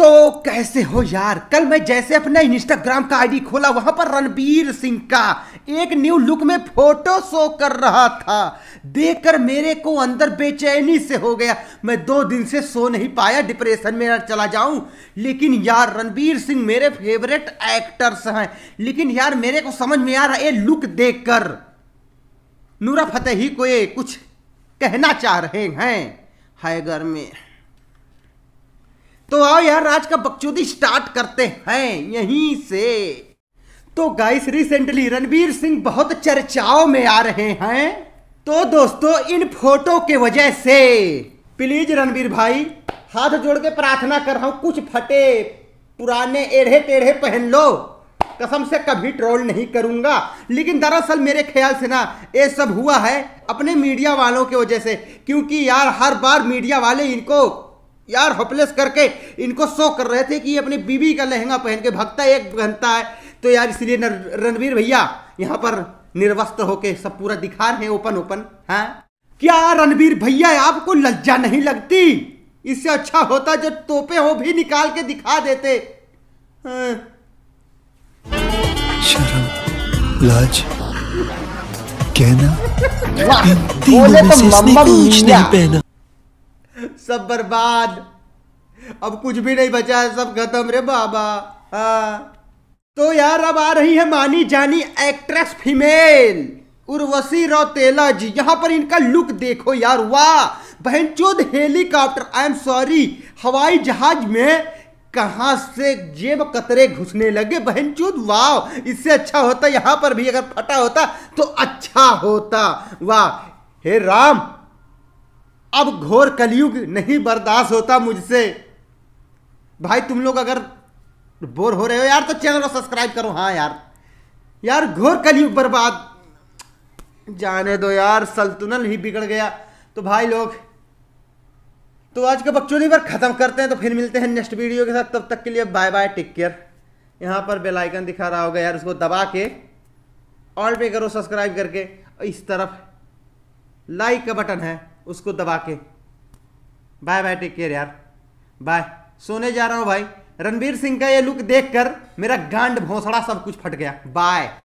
तो कैसे हो यार कल मैं जैसे अपना इंस्टाग्राम का आईडी खोला वहां पर रणबीर सिंह का एक न्यू लुक में फोटो शो कर रहा था देखकर मेरे को अंदर बेचैनी से हो गया मैं दो दिन से सो नहीं पाया डिप्रेशन में चला जाऊं लेकिन यार रणबीर सिंह मेरे फेवरेट एक्टर्स हैं लेकिन यार मेरे को समझ में आ रहा है लुक देखकर नूरा फतेही को ये कुछ कहना चाह रहे हैं हैगर में तो आओ यार आज का बकचोदी स्टार्ट करते हैं यहीं से तो गाइस रिसेंटली रणबीर सिंह बहुत चर्चाओं में आ रहे हैं तो दोस्तों इन फोटो के वजह से प्लीज रणबीर भाई हाथ जोड़ के प्रार्थना कर रहा हूँ कुछ फटे पुराने एढ़े टेढ़े पहन लो कसम से कभी ट्रोल नहीं करूंगा लेकिन दरअसल मेरे ख्याल से ना ये सब हुआ है अपने मीडिया वालों की वजह से क्योंकि यार हर बार मीडिया वाले इनको यार होपलेस करके इनको शो कर रहे थे कि ये अपनी बीवी का लहंगा पहन के भगता एक घंटा है तो यार इसलिए रणवीर भैया यहाँ पर निर्वस्त्र होके सब पूरा दिखा रहे हैं ओपन ओपन है क्या रणवीर भैया आपको लज्जा नहीं लगती इससे अच्छा होता जो तोपे हो भी निकाल के दिखा देते हाँ। शर्म लाज कहना बोले तो मम्मा नहीं पहना सब बर्बाद अब कुछ भी नहीं बचा है सब खत्म रे बाबा हाँ तो यार अब आ रही है मानी जानी एक्ट्रेस फीमेल उर्वशी रौतेला जी यहां पर इनका लुक देखो यार वाह बहन चोद हेलीकॉप्टर आई एम सॉरी हवाई जहाज में कहाँ से जेब कतरे घुसने लगे बहन चूत वाह इससे अच्छा होता यहां पर भी अगर फटा होता तो अच्छा होता वाह हे राम अब घोर कलयुग नहीं बर्दाश्त होता मुझसे भाई तुम लोग अगर बोर हो रहे हो यार तो चैनल को सब्सक्राइब करो हाँ यार यार घोर कलयुग बर्बाद जाने दो यार सल्तनत ही बिगड़ गया तो भाई लोग तो आज का बकचोदी पर ख़त्म करते हैं तो फिर मिलते हैं नेक्स्ट वीडियो के साथ तब तक के लिए बाय बाय टेक केयर यहाँ पर बेल आइकन दिखा रहा होगा यार उसको दबा के ऑल पे करो सब्सक्राइब करके इस तरफ लाइक का बटन है उसको दबा के बाय बाय टेक केयर यार बाय सोने जा रहा हूँ भाई रणबीर सिंह का ये लुक देखकर मेरा गांड भोसड़ा सब कुछ फट गया बाय